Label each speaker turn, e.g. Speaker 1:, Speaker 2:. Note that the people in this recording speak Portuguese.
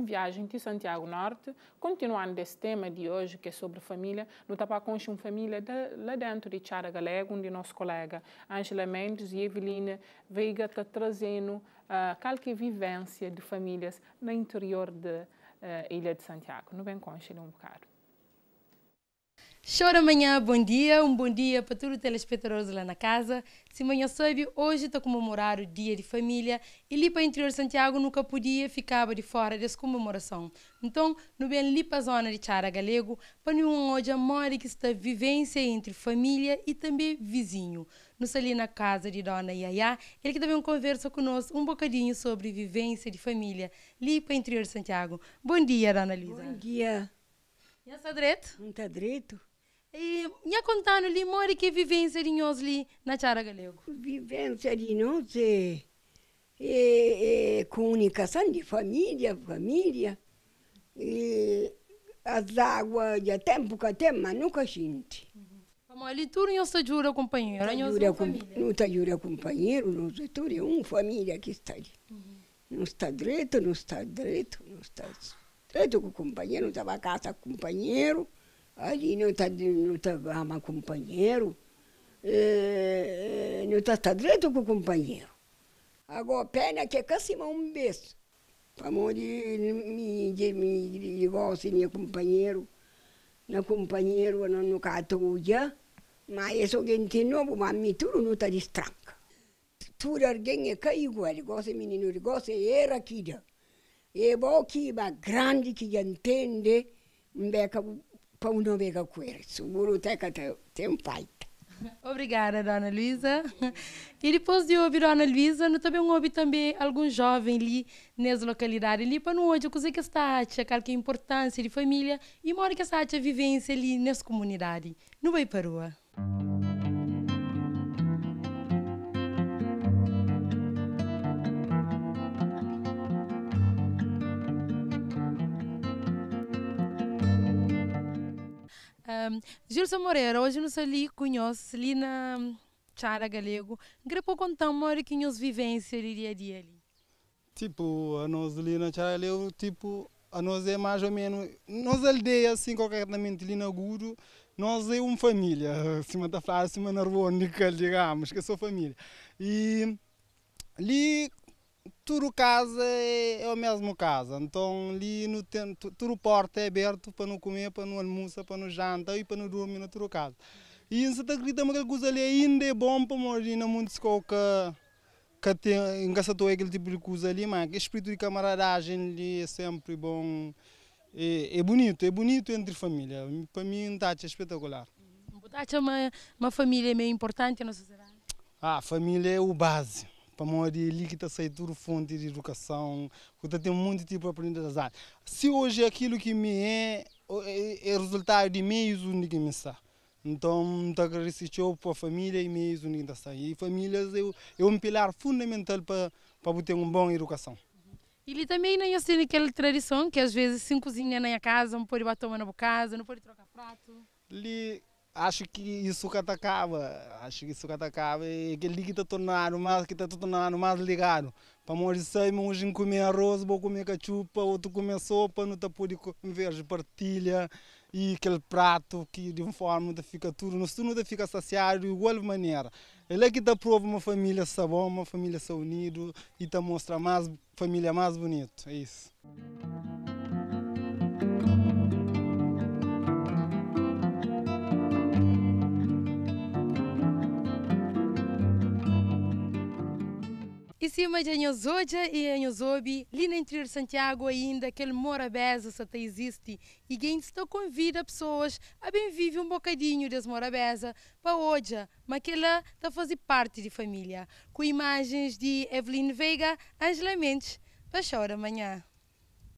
Speaker 1: um viagem de Santiago Norte, continuando desse tema de hoje, que é sobre família, no Tapaconche, uma família de, lá dentro de Chara Galego, um de nosso colega Angela Mendes e Evelina Veiga está trazendo uh, qualquer vivência de famílias no interior da uh, Ilha de Santiago. No Benconche, um bocado.
Speaker 2: Chora amanhã, bom dia, um bom dia para todo o telespectador lá na casa. Se amanhã soube, hoje está a comemorar o Dia de Família e ali para o interior de Santiago nunca podia ficar de fora dessa comemoração. Então, no bem ali para a zona de Chara Galego, para nenhum hoje amor que está vivência entre família e também vizinho. No ali na casa de Dona Yaya, ele que também conversa conosco um bocadinho sobre vivência de família ali para o interior de Santiago. Bom dia, Dona Lisa. Bom dia. Já está direito? Não está direito. E minha contando ali, mora que vivência de nós na Chara Galego?
Speaker 3: Vivência de nós é, é, é comunicação de família, família. E as águas de tempo que tem, mas nunca gente.
Speaker 2: Vamos ali, tudo está juro companheiro, nós ajuda família.
Speaker 3: Nós juro, companheiro, nós juro, é uma família que está ali. Não está direito, não está direito, não está direito com o companheiro, não estava a casa com o companheiro ali não está não tá ama companheiro, é, é não está tá direito com o companheiro. Agora, pena que é cacima um beijo. Vamos de me, de me, igual se assim, meu companheiro, na companheiro, não no catuja, mas alguém tem novo, mas me tudo não está distraído Tudo alguém é igual ele gosta menino, ele gosta era aqui. É bom que uma grande que entende, um beca pão no mega o guruteca tem um pai. Obrigada, Dona Luísa. E depois de
Speaker 2: ouvir Dona Luísa, nós também ouvi também algum jovem ali nessa localidade ali para não ouvir o que está acha, qual que é a importância de família e mora que está é a vivência ali nessa comunidade. Não vai para a rua. Um, Gilson Moreira, hoje não sei conhece, ali na Chara hum, Galego. Queria pouco contar uma hora que nos vivência de dia a dia ali.
Speaker 1: Tipo, a nós ali na Chara Galego, tipo, a nós é mais ou menos, nós aldeia assim, concretamente ali na Guru, nós é uma família, acima da frase, uma narvônica, digamos, que é só família. E ali tudo casa é, é a mesma casa. Então ali no tempo, tudo porta é aberto para não comer, para não almoçar, para não jantar e para não dormir na tua casa. E em Santa Cruz também aquela coisa ali ainda é bom para morrer na muito que que tem, engaçatou é aquele tipo de coisa ali, mas o espírito de camaradagem ali é sempre bom. É, é bonito, é bonito entre família. Para mim, um tacho é espetacular.
Speaker 2: Um tacho é uma, uma família meio importante na sociedade?
Speaker 1: Ah, a família é o base para morrer ali que está saindo fonte de educação, que tem muito tipo de aprendizagem. artes. Se hoje aquilo que me é, é, é resultado de meios únicos que me está. Então, muito agradecido para a família e meios únicos que está. E famílias é, é um pilar fundamental para, para ter uma boa educação.
Speaker 2: E também não assim aquela tradição que às vezes se cozinha na casa, não pode botar uma na boca, não pode trocar prato.
Speaker 1: Ele acho que isso que atacava, acho que isso que atacava é e que ele que está tornando mais, que está tornando mais ligado. Para morrer sei, mas um comer arroz, vou comer cachupa, outro comer sopa, não está ver de partilha e aquele prato que de uma forma fica tudo, no tu não fica saciado de igual maneira. Ele é que dá prova uma família sabão, uma família se unido e te mostra mais família mais bonito, é isso.
Speaker 2: E cima de Anhosoja e Anhosobi, ali no interior de Santiago ainda, aquele morabeza só existe. E quem está convida pessoas a bem viver um bocadinho desse morabeza para hoje, mas que ela está fazer parte de família. Com imagens de Evelyn Veiga, Angela Mendes, para chorar amanhã.